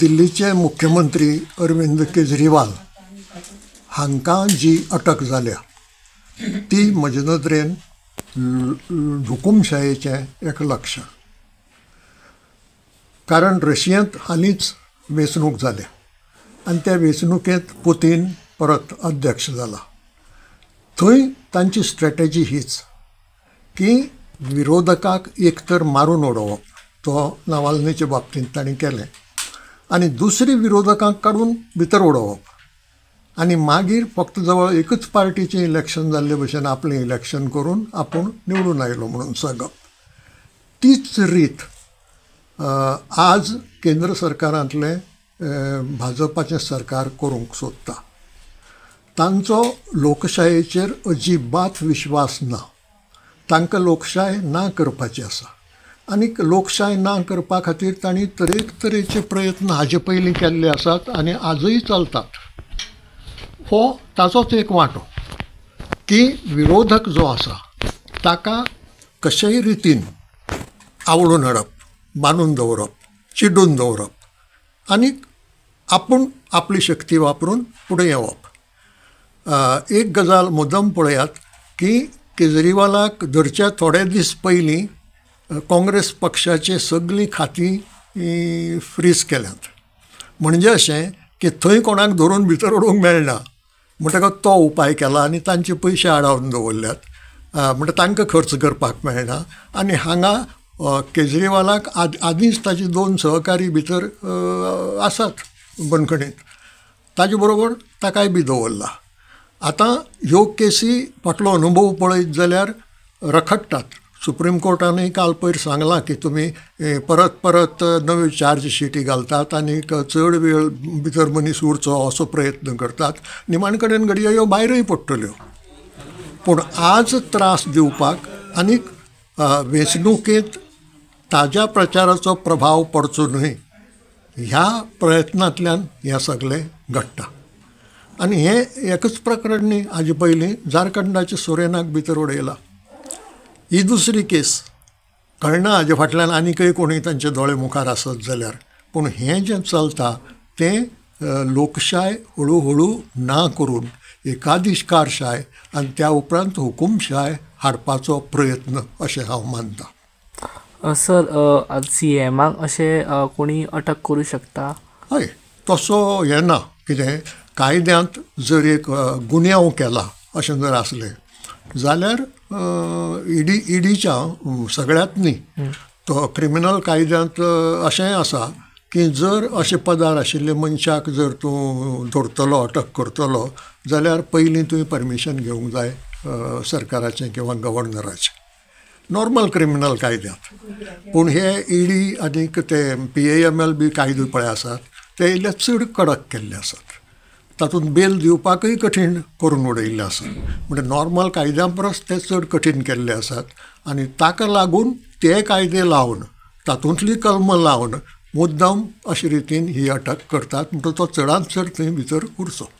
दिल्लीचे मुख्यमंत्री अरविंद केजरीवाल हांकां जी अटक जाल्या ती म्हजे नदरेन हुकुमशायेचें एक लक्ष कारण रशियेंत हालींच वेंचणूक जाल्या आनी त्या वेंचणुकेंत पुतीन परत अध्यक्ष जाला थंय तांची स्ट्रेटेजी हीच की विरोधकाक एक तर मारून उडोवप तो नावाल्नीच्या बाबतींत ताणें केलें आणि दुसरी विरोधकांकडून भितर उडोवप आणि मागीर फक्त जवळ एकच पार्टीचे इलेक्शन जाल्ले भशेन आपले इलेक्शन करून आपूण निवडून आयलो म्हणून सांगप तीच रीत आज केंद्र सरकारांतलें भाजपाचे सरकार करूंक सोदता तांचो लोकशायेचेर अजिबात विश्वास ना तांकां लोकशाय ना करपाची आसा आनीक लोकशाय ना करपा खातीर तांणी तरेचे प्रयत्न हाजे पयलीं केल्ले आसात आनी आजय चलतात हो ताचोच एक वांटो की विरोधक जो आसा ताका कशेय रितीन आवडून हाडप बांदून दवरप चिडून दवरप आनीक आपूण आपली शक्ती वापरून फुडें येवप एक गजाल मुद्दम पळयात की केजरीवालाक धरच्या थोडे दीस पयलीं काँग्रेस पक्षाचे सगळीं खाती फ्रीज केल्यात म्हणजे अशें की थंय कोणाक धरून भितर ओडूंक मेळना म्हणटकच तो उपाय केला आनी तांचे पयशे आडावन दवरल्यात म्हणटा तांकां खर्च करपाक मेळना आनी हांगा केजरीवालाक आद आदींच ताचे दोन सहकारी भितर आसात बनकणींत ताचे बरोबर ताकाय बी दवरला आतां ह्यो केसी फाटलो अनुभव पळयत जाल्यार रखडटात सुप्रीम कोर्टाने काल पैर सांगला की तुम्ही परत परत नवी चार्जशीटी घालतात आणि चढ वेळ भितर मनीस उरचो असो प्रयत्न करतात निमाण कडेन घडये ह्यो भायरूय पडटल्यो पूण आज त्रास दिवपाक आनीक वेंचणुकेत ताज्या प्रचाराचो प्रभाव पडचो न्हय ह्या प्रयत्नांतल्यान हें सगळें घडटा आनी हें एकच प्रकरण न्ही हाजे पयलीं झारखंडाच्या सुरेनाक भितर उडयलां ही दुसरी केस कळना हाजे फाटल्यान आनीकय कोणी तांचे दोळे मुखार आसत जाल्यार पूण हें जें चलता तें लोकशाय हळूहळू ना करून एकादिशकारशाय आनी त्या उपरांत हुकुमशाय हाडपाचो प्रयत्न अशें हांव मानतां सर सी एमाक अशें कोणी अटक करूं शकता हय तसो हें ना कितें कायद्यांत जर एक गुन्यांव केला अशें जर आसलें जाल्यार ईडी ईडीच्या सगळ्यांतनी तो क्रिमिनल कायद्यांत अशेंय आसा की जर अशे पदार आशिल्ले मनशाक जर तूं धरतलो अटक करतलो जाल्यार पयलीं तुवें परमिशन घेवंक जाय सरकाराचें किंवां गव्हर्नराचें नॉर्मल क्रिमिनल कायद्यांत पूण हे ईडी आनीक ते पी एम एल बी कायदे पळय आसात ते इल्ले चड कडक केल्ले आसात तातूंत बेल दिवपाकय कठीण करून उडयल्लें आसा म्हणजे नॉर्मल कायद्या परस ते चड कठीण केल्ले आसात आनी ताका लागून ते कायदे लावन तातूंतली कलमां लावन मुद्दम अशे रितीन ही अटक करतात म्हणटकच तो चडांत चड थंय भितर उरचो